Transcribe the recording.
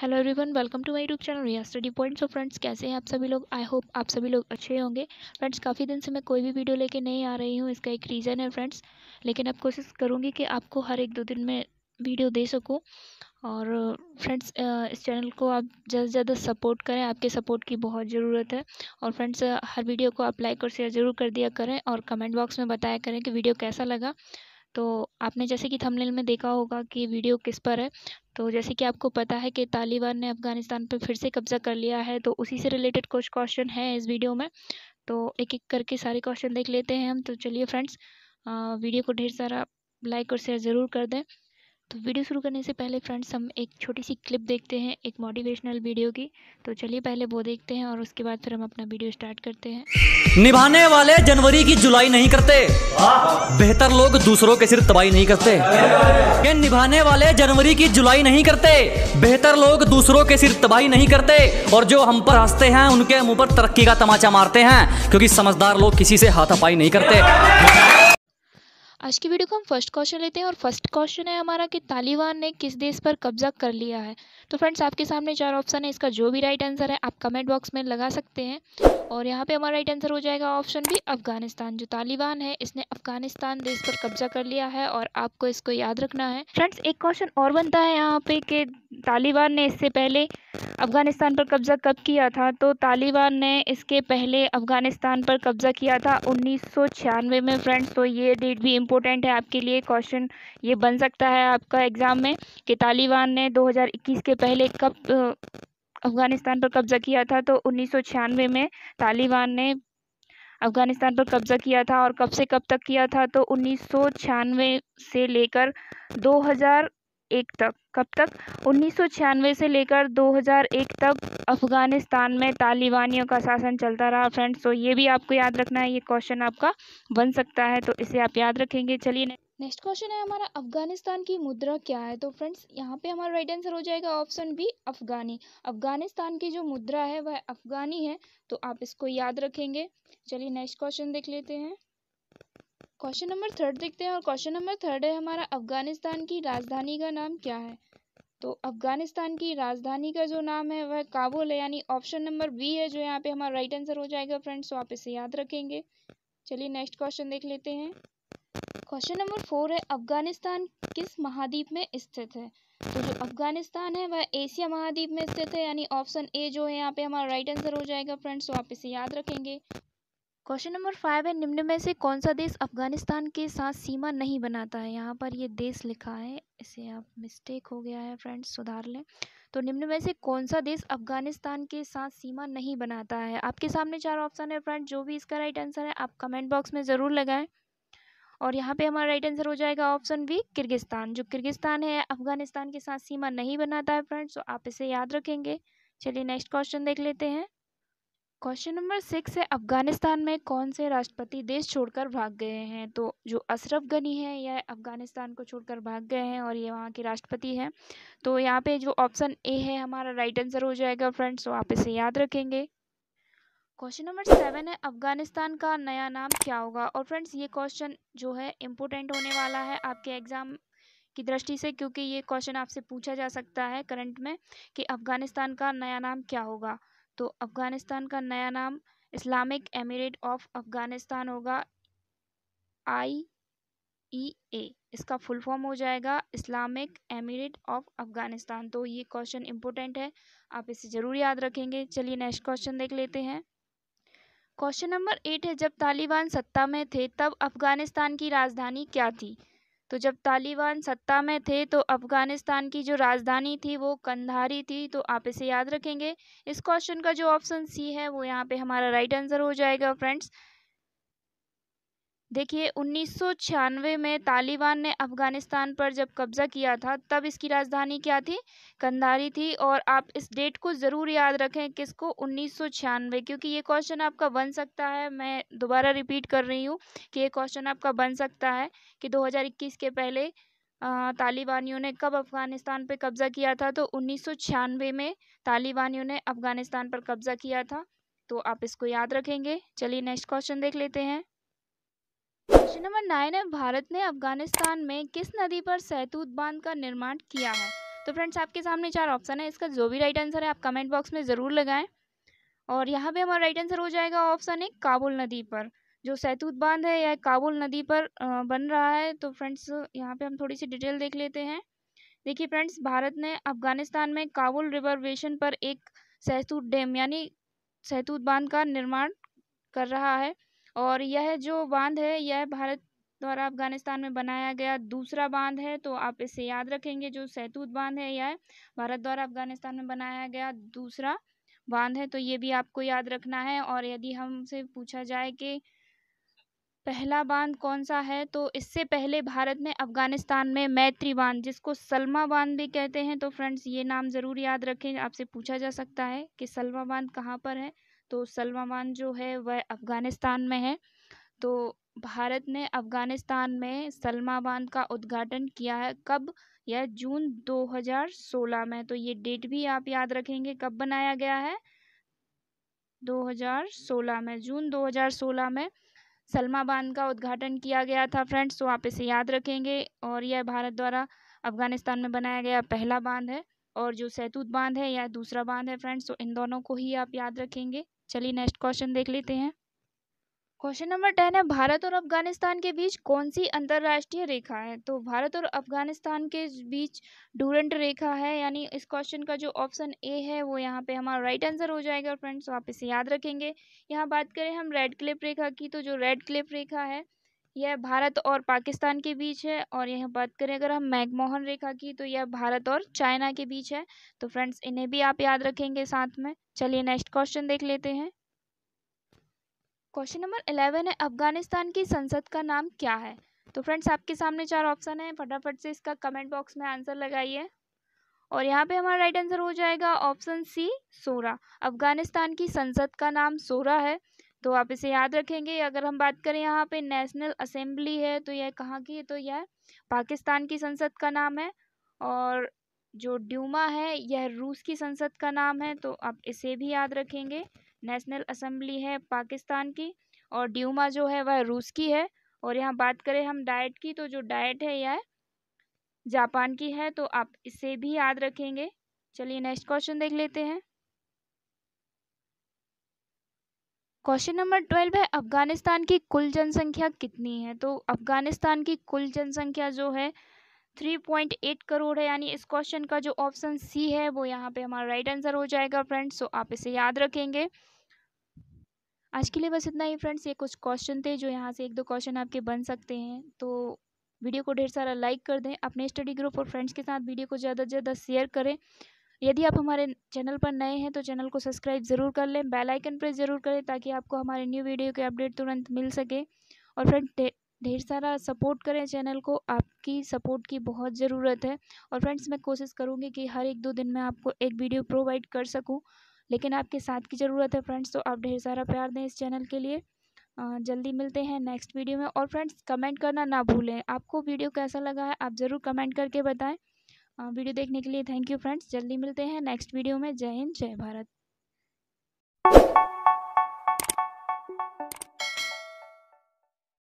hello everyone welcome to my YouTube channel Riya study points of friends कैसे हैं आप सभी लोग आई होप आप सभी लोग अच्छे होंगे फ्रेंड्स काफ़ी दिन से मैं कोई भी वीडियो लेके नहीं आ रही हूँ इसका एक रीज़न है फ्रेंड्स लेकिन अब कोशिश करूँगी कि आपको हर एक दो दिन में वीडियो दे सकूँ और फ्रेंड्स इस चैनल को आप ज़्यादा से ज़्यादा सपोर्ट करें आपके सपोर्ट की बहुत ज़रूरत है और फ्रेंड्स हर वीडियो को आप लाइक और शेयर ज़रूर कर दिया करें और कमेंट बॉक्स में बताया करें कि वीडियो कैसा लगा तो आपने जैसे कि थंबनेल में देखा होगा कि वीडियो किस पर है तो जैसे कि आपको पता है कि तालिबान ने अफ़गानिस्तान पर फिर से कब्ज़ा कर लिया है तो उसी से रिलेटेड कुछ क्वेश्चन है इस वीडियो में तो एक एक करके सारे क्वेश्चन देख लेते हैं हम तो चलिए फ्रेंड्स वीडियो को ढेर सारा लाइक और शेयर ज़रूर कर दें तो वीडियो शुरू करने से पहले फ्रेंड्स हम एक छोटी सी क्लिप देखते हैं एक मोटिवेशनल वीडियो की तो चलिए पहले वो देखते हैं और उसके बाद फिर हम अपना वीडियो स्टार्ट करते हैं निभाने वाले जनवरी की जुलाई नहीं करते बेहतर लोग दूसरों के सिर तबाही नहीं करते के निभाने वाले जनवरी की जुलाई नहीं करते बेहतर लोग दूसरों के सिर तबाही नहीं करते और जो हम पर हंसते हैं उनके मुंह पर तरक्की का तमाचा मारते हैं क्योंकि समझदार लोग किसी से हाथापाई नहीं करते आज की वीडियो को हम फर्स्ट क्वेश्चन लेते हैं और फर्स्ट क्वेश्चन है हमारा कि तालिबान ने किस देश पर कब्जा कर लिया है तो फ्रेंड्स आपके सामने चार ऑप्शन है इसका जो भी राइट आंसर है आप कमेंट बॉक्स में लगा सकते हैं और यहाँ पे हमारा राइट आंसर हो जाएगा ऑप्शन भी अफगानिस्तान जो तालिबान है इसने अफगानिस्तान देश पर कब्जा कर लिया है और आपको इसको याद रखना है फ्रेंड्स एक क्वेश्चन और बनता है यहाँ पे कि तालिबान ने इससे पहले अफगानिस्तान पर कब्जा कब किया था तो तालिबान ने इसके पहले अफगानिस्तान पर कब्जा किया था उन्नीस में फ्रेंड्स तो ये डेट भी इंपॉर्टेंट है आपके लिए क्वेश्चन ये बन सकता है आपका एग्ज़ाम में कि तालिबान ने 2021 के पहले कब अफ़गानिस्तान पर कब्ज़ा किया था तो उन्नीस में तालिबान ने अफ़गानिस्तान पर कब्ज़ा किया था और कब से कब तक किया था तो उन्नीस से लेकर 2000 एक तक कब तक उन्नीस से लेकर 2001 तक अफ़गानिस्तान में तालिबानियों का शासन चलता रहा फ्रेंड्स तो ये भी आपको याद रखना है ये क्वेश्चन आपका बन सकता है तो इसे आप याद रखेंगे चलिए नेक्स्ट क्वेश्चन है हमारा अफगानिस्तान की मुद्रा क्या है तो फ्रेंड्स यहाँ पे हमारा राइट आंसर हो जाएगा ऑप्शन बी अफगानी अफगानिस्तान की जो मुद्रा है वह अफगानी है तो आप इसको याद रखेंगे चलिए नेक्स्ट क्वेश्चन देख लेते हैं क्वेश्चन नंबर थर्ड देखते हैं और क्वेश्चन नंबर थर्ड है हमारा अफगानिस्तान की राजधानी का नाम क्या है तो अफगानिस्तान की राजधानी का जो नाम है वह काबुल है यानी ऑप्शन नंबर बी है जो यहाँ पे हमारा राइट आंसर हो जाएगा फ्रेंड्स तो आप इसे याद रखेंगे चलिए नेक्स्ट क्वेश्चन देख लेते हैं क्वेश्चन नंबर फोर है अफगानिस्तान किस महाद्वीप में स्थित है तो जो अफगानिस्तान है वह एशिया महाद्वीप में स्थित है यानी ऑप्शन ए जो है यहाँ पे हमारा राइट आंसर हो जाएगा फ्रेंड्स तो आप इसे याद रखेंगे क्वेश्चन नंबर फाइव है निम्न में से कौन सा देश अफगानिस्तान के साथ सीमा नहीं बनाता है यहाँ पर ये देश लिखा है इसे आप मिस्टेक हो गया है फ्रेंड्स सुधार लें तो निम्न में से कौन सा देश अफगानिस्तान के साथ सीमा नहीं बनाता है आपके सामने चार ऑप्शन है फ्रेंड जो भी इसका राइट आंसर है आप कमेंट बॉक्स में ज़रूर लगाएं और यहाँ पे हमारा राइट आंसर हो जाएगा ऑप्शन बी किर्गिस्तान जो किर्गिस्तान है अफगानिस्तान के साथ सीमा नहीं बनाता है फ्रेंड्स तो आप इसे याद रखेंगे चलिए नेक्स्ट क्वेश्चन देख लेते हैं क्वेश्चन नंबर सिक्स है अफगानिस्तान में कौन से राष्ट्रपति देश छोड़कर भाग गए हैं तो जो अशरफ गनी है यह अफगानिस्तान को छोड़कर भाग गए हैं और ये वहाँ के राष्ट्रपति हैं तो यहाँ पे जो ऑप्शन ए है हमारा राइट आंसर हो जाएगा फ्रेंड्स तो आप इसे याद रखेंगे क्वेश्चन नंबर सेवन है अफगानिस्तान का नया नाम क्या होगा और फ्रेंड्स ये क्वेश्चन जो है इम्पोर्टेंट होने वाला है आपके एग्ज़ाम की दृष्टि से क्योंकि ये क्वेश्चन आपसे पूछा जा सकता है करंट में कि अफ़गानिस्तान का नया नाम क्या होगा तो अफ़गानिस्तान का नया नाम इस्लामिक एमिरेट ऑफ अफ़गानिस्तान होगा आई ई ए इसका फुल फॉर्म हो जाएगा इस्लामिक एमिरेट ऑफ अफ़गानिस्तान तो ये क्वेश्चन इंपॉर्टेंट है आप इसे ज़रूर याद रखेंगे चलिए नेक्स्ट क्वेश्चन देख लेते हैं क्वेश्चन नंबर एट है जब तालिबान सत्ता में थे तब अफ़गानिस्तान की राजधानी क्या थी तो जब तालिबान सत्ता में थे तो अफ़गानिस्तान की जो राजधानी थी वो कंधारी थी तो आप इसे याद रखेंगे इस क्वेश्चन का जो ऑप्शन सी है वो यहाँ पे हमारा राइट आंसर हो जाएगा फ्रेंड्स देखिए उन्नीस में तालिबान ने अफगानिस्तान पर जब कब्ज़ा किया था तब इसकी राजधानी क्या थी कंधारी थी और आप इस डेट को ज़रूर याद रखें किसको उन्नीस क्योंकि ये क्वेश्चन आपका बन सकता है मैं दोबारा रिपीट कर रही हूँ कि ये क्वेश्चन आपका बन सकता है कि 2021 के पहले तालिबानियों ने कब अफ़गानिस्तान पर कब्ज़ा किया था तो उन्नीस में तालिबानियों ने अफ़गानिस्तान पर कब्ज़ा किया था तो आप इसको याद रखेंगे चलिए नेक्स्ट क्वेश्चन देख लेते हैं क्वेश्चन नंबर नाइन है भारत ने अफगानिस्तान में किस नदी पर सैतूत बांध का निर्माण किया है तो फ्रेंड्स आपके सामने चार ऑप्शन है इसका जो भी राइट आंसर है आप कमेंट बॉक्स में ज़रूर लगाएं और यहाँ पे हमारा राइट आंसर हो जाएगा ऑप्शन एक काबुल नदी पर जो सैतूत बांध है यह काबुल नदी पर बन रहा है तो फ्रेंड्स यहाँ पे हम थोड़ी सी डिटेल देख लेते हैं देखिए फ्रेंड्स भारत ने अफगानिस्तान में काबुल रिवर पर एक सैतूत डैम यानी सैतूत बांध का निर्माण कर रहा है और यह जो बांध है यह भारत द्वारा अफगानिस्तान में बनाया गया दूसरा बांध है तो आप इसे याद रखेंगे जो सैतूत बांध है यह भारत द्वारा अफगानिस्तान में बनाया गया दूसरा बांध है तो ये भी आपको याद रखना है और यदि हमसे पूछा जाए कि पहला बांध कौन सा है तो इससे पहले भारत ने अफगानिस्तान में मैत्री बांध जिसको सलमा बांध भी कहते हैं तो फ्रेंड्स ये नाम ज़रूर याद रखें आपसे पूछा जा सकता है कि सलमा बांध कहाँ पर है तो सलमान जो है वह अफ़गानिस्तान में है तो भारत ने अफ़गानिस्तान में सलमा बांध का उद्घाटन किया है कब यह जून 2016 में तो ये डेट भी आप याद रखेंगे कब बनाया गया है 2016 में जून 2016 में सलमा बांध का उद्घाटन किया गया था फ्रेंड्स तो आप इसे याद रखेंगे और यह भारत द्वारा अफ़गानिस्तान में बनाया गया पहला बांध है और जो सैतूत बांध है या दूसरा बांध है फ्रेंड्स तो इन दोनों को ही आप याद रखेंगे चलिए नेक्स्ट क्वेश्चन देख लेते हैं क्वेश्चन नंबर टेन है भारत और अफगानिस्तान के बीच कौन सी अंतर्राष्ट्रीय रेखा है तो भारत और अफगानिस्तान के बीच डूरेंट रेखा है यानी इस क्वेश्चन का जो ऑप्शन ए है वो यहाँ पे हमारा राइट आंसर हो जाएगा फ्रेंड्स तो आप इसे याद रखेंगे यहाँ बात करें हम रेड क्लिप रेखा की तो जो रेड क्लिप रेखा है यह भारत और पाकिस्तान के बीच है और यह बात करें अगर हम मैगमोहन रेखा की तो यह भारत और चाइना के बीच है तो फ्रेंड्स इन्हें भी आप याद रखेंगे साथ में चलिए नेक्स्ट क्वेश्चन देख लेते हैं क्वेश्चन नंबर इलेवन है अफगानिस्तान की संसद का नाम क्या है तो फ्रेंड्स आपके सामने चार ऑप्शन है फटाफट से इसका कमेंट बॉक्स में आंसर लगाइए और यहाँ पे हमारा राइट आंसर हो जाएगा ऑप्शन सी सोरा अफगानिस्तान की संसद का नाम सोरा है तो आप इसे याद रखेंगे अगर हम बात करें यहाँ पे नेशनल असेंबली है तो यह कहाँ की है तो यह पाकिस्तान की संसद का नाम है और जो ड्यूमा है यह रूस की संसद का नाम है तो आप इसे भी याद रखेंगे नेशनल असेंबली है पाकिस्तान की और ड्यूमा जो है वह रूस की है और यहाँ बात करें हम डाइट की तो जो डाइट है यह जापान की है तो आप इसे भी याद रखेंगे चलिए नेक्स्ट क्वेश्चन देख लेते हैं क्वेश्चन नंबर ट्वेल्व है अफ़गानिस्तान की कुल जनसंख्या कितनी है तो अफ़गानिस्तान की कुल जनसंख्या जो है थ्री पॉइंट एट करोड़ है यानी इस क्वेश्चन का जो ऑप्शन सी है वो यहाँ पे हमारा राइट आंसर हो जाएगा फ्रेंड्स तो आप इसे याद रखेंगे आज के लिए बस इतना ही फ्रेंड्स ये कुछ क्वेश्चन थे जो यहाँ से एक दो क्वेश्चन आपके बन सकते हैं तो वीडियो को ढेर सारा लाइक कर दें अपने स्टडी ग्रुप और फ्रेंड्स के साथ वीडियो को ज़्यादा से ज़्यादा शेयर करें यदि आप हमारे चैनल पर नए हैं तो चैनल को सब्सक्राइब ज़रूर कर लें बेल आइकन प्रेस ज़रूर करें ताकि आपको हमारे न्यू वीडियो के अपडेट तुरंत मिल सके और फ्रेंड ढेर सारा सपोर्ट करें चैनल को आपकी सपोर्ट की बहुत ज़रूरत है और फ्रेंड्स मैं कोशिश करूँगी कि हर एक दो दिन में आपको एक वीडियो प्रोवाइड कर सकूँ लेकिन आपके साथ की ज़रूरत है फ्रेंड्स तो आप ढेर सारा प्यार दें इस चैनल के लिए जल्दी मिलते हैं नेक्स्ट वीडियो में और फ्रेंड्स कमेंट करना ना भूलें आपको वीडियो कैसा लगा है आप ज़रूर कमेंट करके बताएं वीडियो देखने के लिए थैंक यू फ्रेंड्स जल्दी मिलते हैं नेक्स्ट वीडियो में जय हिंद जय भारत